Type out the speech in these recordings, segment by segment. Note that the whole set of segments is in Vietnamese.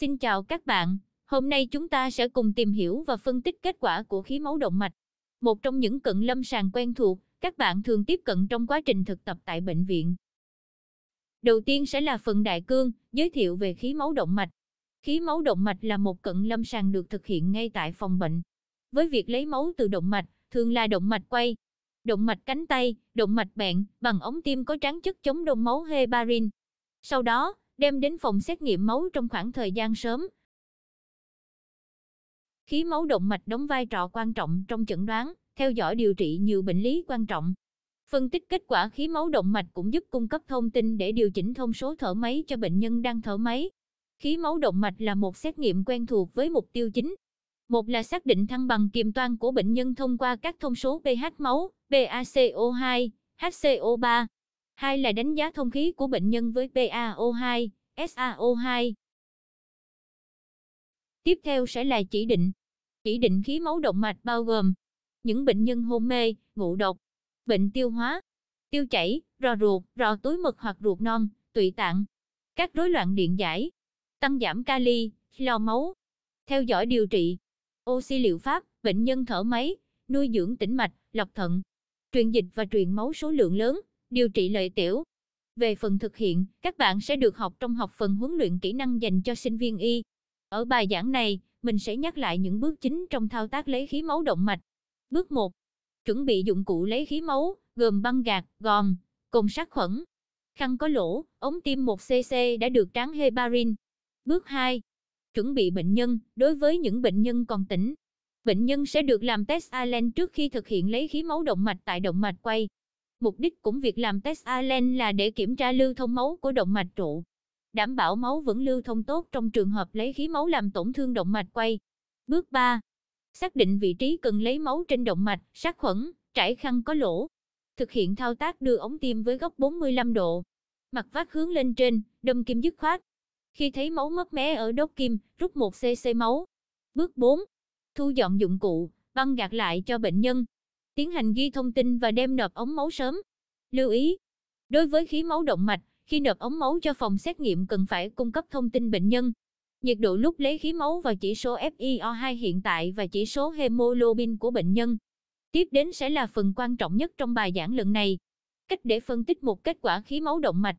Xin chào các bạn, hôm nay chúng ta sẽ cùng tìm hiểu và phân tích kết quả của khí máu động mạch. Một trong những cận lâm sàng quen thuộc, các bạn thường tiếp cận trong quá trình thực tập tại bệnh viện. Đầu tiên sẽ là phần đại cương, giới thiệu về khí máu động mạch. Khí máu động mạch là một cận lâm sàng được thực hiện ngay tại phòng bệnh. Với việc lấy máu từ động mạch, thường là động mạch quay, động mạch cánh tay, động mạch bẹn, bằng ống tiêm có tráng chất chống đông máu heparin. Sau đó, đem đến phòng xét nghiệm máu trong khoảng thời gian sớm. Khí máu động mạch đóng vai trò quan trọng trong chẩn đoán, theo dõi điều trị nhiều bệnh lý quan trọng. Phân tích kết quả khí máu động mạch cũng giúp cung cấp thông tin để điều chỉnh thông số thở máy cho bệnh nhân đang thở máy. Khí máu động mạch là một xét nghiệm quen thuộc với mục tiêu chính. Một là xác định thăng bằng kiềm toan của bệnh nhân thông qua các thông số pH máu, PaCO2, HCO3, hai là đánh giá thông khí của bệnh nhân với PaO2, SaO2. Tiếp theo sẽ là chỉ định. Chỉ định khí máu động mạch bao gồm những bệnh nhân hôn mê, ngộ độc, bệnh tiêu hóa, tiêu chảy, rò ruột, rò túi mật hoặc ruột non, tụy tạng, các rối loạn điện giải, tăng giảm kali, lo máu, theo dõi điều trị, oxy liệu pháp, bệnh nhân thở máy, nuôi dưỡng tĩnh mạch, lọc thận, truyền dịch và truyền máu số lượng lớn, điều trị lợi tiểu. Về phần thực hiện, các bạn sẽ được học trong học phần huấn luyện kỹ năng dành cho sinh viên y. Ở bài giảng này, mình sẽ nhắc lại những bước chính trong thao tác lấy khí máu động mạch. Bước 1. Chuẩn bị dụng cụ lấy khí máu, gồm băng gạc, gòn, cồn sát khuẩn, khăn có lỗ, ống tiêm 1cc đã được tráng heparin. Bước 2. Chuẩn bị bệnh nhân, đối với những bệnh nhân còn tỉnh. Bệnh nhân sẽ được làm test Allen trước khi thực hiện lấy khí máu động mạch tại động mạch quay. Mục đích cũng việc làm test Allen là để kiểm tra lưu thông máu của động mạch trụ, đảm bảo máu vẫn lưu thông tốt trong trường hợp lấy khí máu làm tổn thương động mạch quay. Bước 3. Xác định vị trí cần lấy máu trên động mạch, sát khuẩn, trải khăn có lỗ. Thực hiện thao tác đưa ống tiêm với góc 45 độ. Mặt vát hướng lên trên, đâm kim dứt khoát. Khi thấy máu mất mé ở đốt kim, rút 1 cc máu. Bước 4. Thu dọn dụng cụ, băng gạt lại cho bệnh nhân tiến hành ghi thông tin và đem nộp ống máu sớm. Lưu ý, đối với khí máu động mạch, khi nộp ống máu cho phòng xét nghiệm cần phải cung cấp thông tin bệnh nhân, nhiệt độ lúc lấy khí máu và chỉ số fio 2 hiện tại và chỉ số hemoglobin của bệnh nhân. Tiếp đến sẽ là phần quan trọng nhất trong bài giảng lần này. Cách để phân tích một kết quả khí máu động mạch.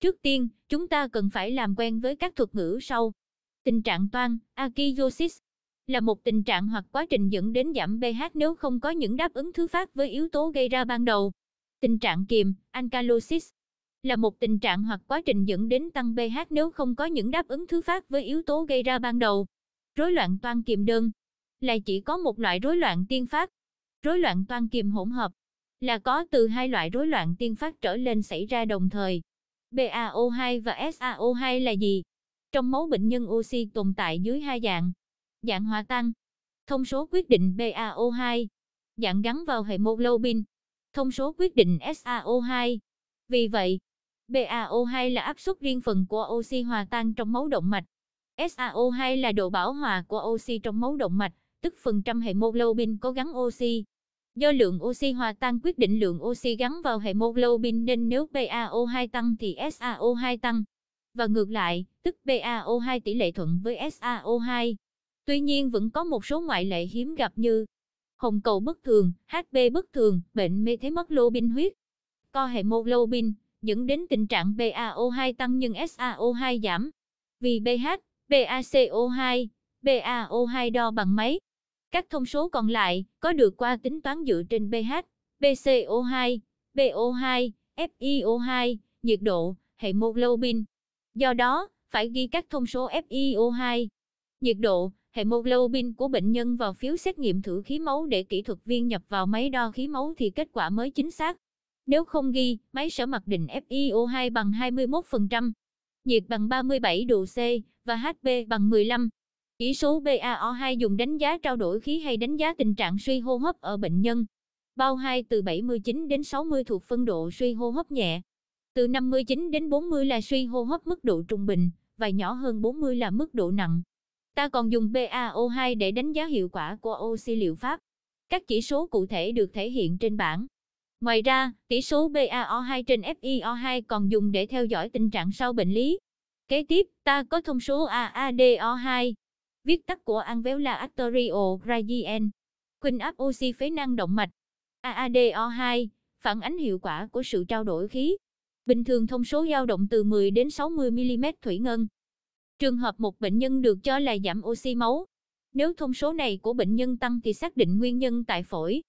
Trước tiên, chúng ta cần phải làm quen với các thuật ngữ sau. Tình trạng toan, akidosis, là một tình trạng hoặc quá trình dẫn đến giảm pH nếu không có những đáp ứng thứ phát với yếu tố gây ra ban đầu. Tình trạng kiềm, alkalosis, là một tình trạng hoặc quá trình dẫn đến tăng pH nếu không có những đáp ứng thứ phát với yếu tố gây ra ban đầu. Rối loạn toan kiềm đơn là chỉ có một loại rối loạn tiên phát. Rối loạn toan kiềm hỗn hợp là có từ hai loại rối loạn tiên phát trở lên xảy ra đồng thời. BaO2 và SaO2 là gì? Trong máu bệnh nhân oxy tồn tại dưới hai dạng dạng hòa tan, thông số quyết định PaO2, dạng gắn vào hệ hemoglobin, thông số quyết định SaO2. Vì vậy, PaO2 là áp suất riêng phần của oxy hòa tan trong máu động mạch. SaO2 là độ bão hòa của oxy trong máu động mạch, tức phần trăm hệ hemoglobin có gắn oxy. Do lượng oxy hòa tan quyết định lượng oxy gắn vào hệ hemoglobin nên nếu PaO2 tăng thì SaO2 tăng. Và ngược lại, tức PaO2 tỷ lệ thuận với SaO2. Tuy nhiên vẫn có một số ngoại lệ hiếm gặp như hồng cầu bất thường, HB bất thường, bệnh mê thế mất lô bin huyết, co hệ lô hemoglobin, dẫn đến tình trạng PaO2 tăng nhưng SaO2 giảm. Vì pH, PaCO2, PaO2 đo bằng máy. Các thông số còn lại có được qua tính toán dựa trên pH, PCO2, PO2, FiO2, nhiệt độ, hệ lô hemoglobin. Do đó, phải ghi các thông số FiO2, nhiệt độ, hemoglobin của bệnh nhân vào phiếu xét nghiệm thử khí máu để kỹ thuật viên nhập vào máy đo khí máu thì kết quả mới chính xác. Nếu không ghi, máy sẽ mặc định FiO2 bằng 21%, nhiệt bằng 37 độ C và HB bằng 15. Chỉ số PaO2 dùng đánh giá trao đổi khí hay đánh giá tình trạng suy hô hấp ở bệnh nhân. Bao 2 từ 79 đến 60 thuộc phân độ suy hô hấp nhẹ. Từ 59 đến 40 là suy hô hấp mức độ trung bình và nhỏ hơn 40 là mức độ nặng. Ta còn dùng PaO2 để đánh giá hiệu quả của oxy liệu pháp. Các chỉ số cụ thể được thể hiện trên bảng. Ngoài ra, tỷ số PaO2 trên FiO2 còn dùng để theo dõi tình trạng sau bệnh lý. Kế tiếp, ta có thông số AADO2, viết tắt của alveolar là arterial gradient, khuynh áp oxy phế năng động mạch. AADO2 phản ánh hiệu quả của sự trao đổi khí. Bình thường thông số dao động từ 10 đến 60 mm thủy ngân. Trường hợp một bệnh nhân được cho là giảm oxy máu. Nếu thông số này của bệnh nhân tăng thì xác định nguyên nhân tại phổi.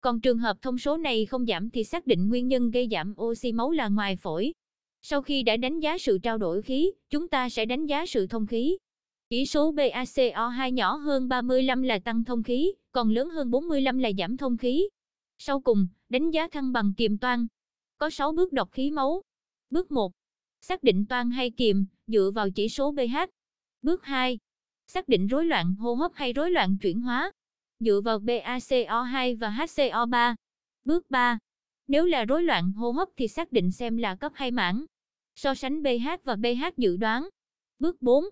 Còn trường hợp thông số này không giảm thì xác định nguyên nhân gây giảm oxy máu là ngoài phổi. Sau khi đã đánh giá sự trao đổi khí, chúng ta sẽ đánh giá sự thông khí. Chỉ số BACO2 nhỏ hơn 35 là tăng thông khí, còn lớn hơn 45 là giảm thông khí. Sau cùng, đánh giá thăng bằng kiềm toan. Có 6 bước đọc khí máu. Bước 1. Xác định toan hay kiềm, dựa vào chỉ số pH. Bước 2. Xác định rối loạn hô hấp hay rối loạn chuyển hóa, dựa vào BACO2 và HCO3. Bước 3. Nếu là rối loạn hô hấp thì xác định xem là cấp hay mãn. So sánh pH và pH dự đoán. Bước 4.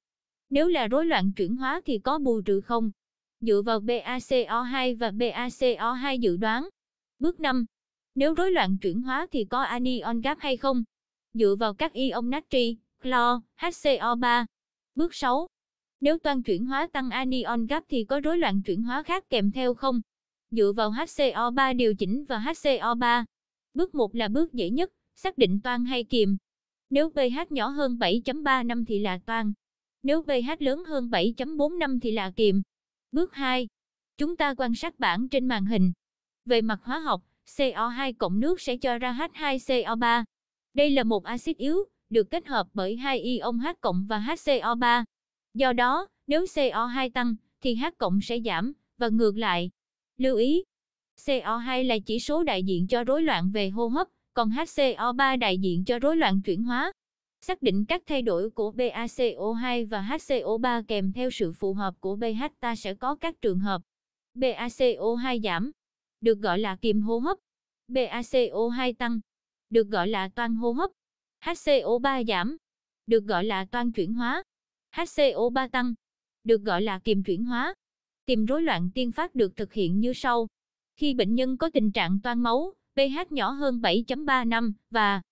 Nếu là rối loạn chuyển hóa thì có bù trừ không? Dựa vào BACO2 và BACO2 dự đoán. Bước 5. Nếu rối loạn chuyển hóa thì có anion gap hay không? Dựa vào các ion natri, clo, HCO3. Bước 6. Nếu toan chuyển hóa tăng anion gap thì có rối loạn chuyển hóa khác kèm theo không? Dựa vào HCO3 điều chỉnh và HCO3. Bước 1 là bước dễ nhất, xác định toan hay kiềm. Nếu pH nhỏ hơn 7.35 thì là toan. Nếu pH lớn hơn 7.45 thì là kiềm. Bước 2. Chúng ta quan sát bảng trên màn hình. Về mặt hóa học, CO2 cộng nước sẽ cho ra H2CO3. Đây là một axit yếu, được kết hợp bởi hai ion H cộng và HCO3. Do đó, nếu CO2 tăng, thì H cộng sẽ giảm, và ngược lại. Lưu ý, CO2 là chỉ số đại diện cho rối loạn về hô hấp, còn HCO3 đại diện cho rối loạn chuyển hóa. Xác định các thay đổi của BaCO2 và HCO3 kèm theo sự phù hợp của pH ta sẽ có các trường hợp. BaCO2 giảm, được gọi là kiềm hô hấp. BaCO2 tăng, được gọi là toan hô hấp. HCO3 giảm, được gọi là toan chuyển hóa. HCO3 tăng, được gọi là kiềm chuyển hóa. Tìm rối loạn tiên phát được thực hiện như sau. Khi bệnh nhân có tình trạng toan máu, pH nhỏ hơn 7.35 và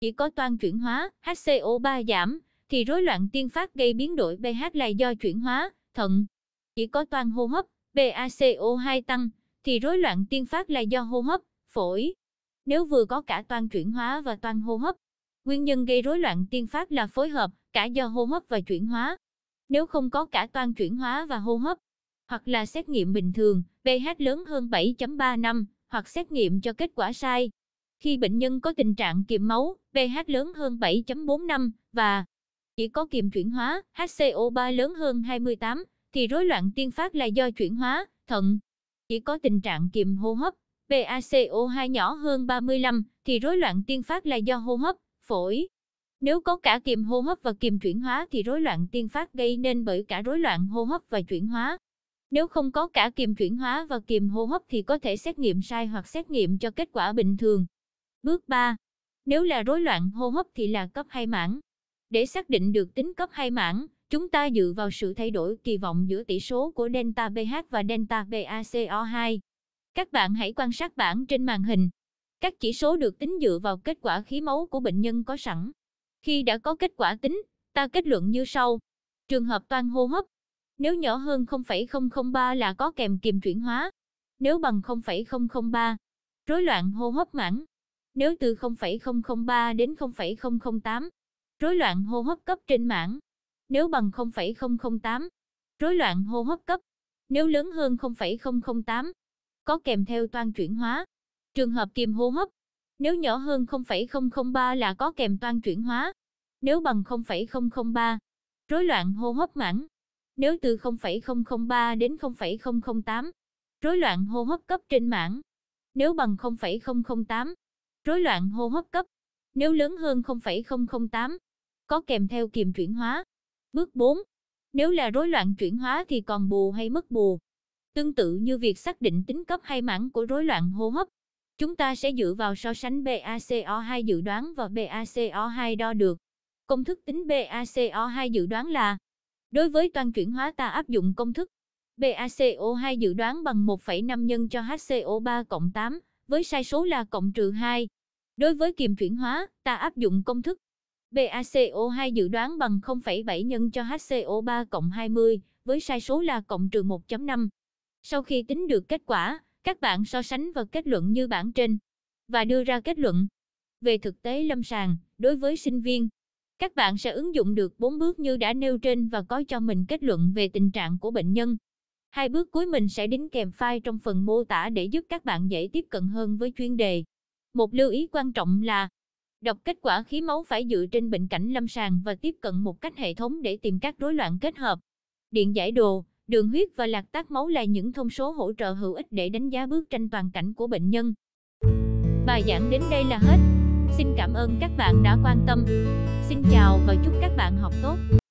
chỉ có toan chuyển hóa, HCO3 giảm, thì rối loạn tiên phát gây biến đổi pH là do chuyển hóa, thận. Chỉ có toan hô hấp, baco 2 tăng, thì rối loạn tiên phát là do hô hấp, phổi. Nếu vừa có cả toan chuyển hóa và toan hô hấp, Nguyên nhân gây rối loạn tiên phát là phối hợp, cả do hô hấp và chuyển hóa. Nếu không có cả toan chuyển hóa và hô hấp, hoặc là xét nghiệm bình thường, pH lớn hơn 7.35, hoặc xét nghiệm cho kết quả sai. Khi bệnh nhân có tình trạng kiềm máu, pH lớn hơn 7.45 và chỉ có kiềm chuyển hóa, HCO3 lớn hơn 28, thì rối loạn tiên phát là do chuyển hóa, thận. Chỉ có tình trạng kiềm hô hấp, PaCO2 nhỏ hơn 35, thì rối loạn tiên phát là do hô hấp, phổi. Nếu có cả kiềm hô hấp và kiềm chuyển hóa thì rối loạn tiên phát gây nên bởi cả rối loạn hô hấp và chuyển hóa. Nếu không có cả kiềm chuyển hóa và kiềm hô hấp thì có thể xét nghiệm sai hoặc xét nghiệm cho kết quả bình thường. Bước 3. Nếu là rối loạn hô hấp thì là cấp hay mãn. Để xác định được tính cấp hay mãn, chúng ta dựa vào sự thay đổi kỳ vọng giữa tỷ số của delta pH và delta baco 2 Các bạn hãy quan sát bảng trên màn hình. Các chỉ số được tính dựa vào kết quả khí máu của bệnh nhân có sẵn. Khi đã có kết quả tính, ta kết luận như sau. Trường hợp toan hô hấp, nếu nhỏ hơn 0,003 là có kèm kiềm chuyển hóa. Nếu bằng 0,003, rối loạn hô hấp mãn. Nếu từ 0,003 đến 0,008, rối loạn hô hấp cấp trên mãn. Nếu bằng 0,008, rối loạn hô hấp cấp. Nếu lớn hơn 0,008, có kèm theo toan chuyển hóa. Trường hợp kiềm hô hấp, nếu nhỏ hơn 0,003 là có kèm toan chuyển hóa, nếu bằng 0,003, rối loạn hô hấp mãn, nếu từ 0,003 đến 0,008, rối loạn hô hấp cấp trên mãn, nếu bằng 0,008, rối loạn hô hấp cấp, nếu lớn hơn 0,008, có kèm theo kiềm chuyển hóa. Bước 4. Nếu là rối loạn chuyển hóa thì còn bù hay mất bù. Tương tự như việc xác định tính cấp hay mãn của rối loạn hô hấp, Chúng ta sẽ dựa vào so sánh BACO2 dự đoán và BACO2 đo được. Công thức tính BACO2 dự đoán là Đối với toàn chuyển hóa ta áp dụng công thức BACO2 dự đoán bằng 1,5 nhân cho HCO3 cộng 8, với sai số là cộng trừ 2. Đối với kiềm chuyển hóa, ta áp dụng công thức BACO2 dự đoán bằng 0,7 nhân cho HCO3 cộng 20, với sai số là cộng trừ 1.5. Sau khi tính được kết quả, các bạn so sánh và kết luận như bản trên và đưa ra kết luận. Về thực tế lâm sàng, đối với sinh viên, các bạn sẽ ứng dụng được 4 bước như đã nêu trên và có cho mình kết luận về tình trạng của bệnh nhân. Hai bước cuối mình sẽ đính kèm file trong phần mô tả để giúp các bạn dễ tiếp cận hơn với chuyên đề. Một lưu ý quan trọng là đọc kết quả khí máu phải dựa trên bệnh cảnh lâm sàng và tiếp cận một cách hệ thống để tìm các rối loạn kết hợp. Điện giải đồ, Đường huyết và lạc tác máu là những thông số hỗ trợ hữu ích để đánh giá bước tranh toàn cảnh của bệnh nhân. Bài giảng đến đây là hết. Xin cảm ơn các bạn đã quan tâm. Xin chào và chúc các bạn học tốt.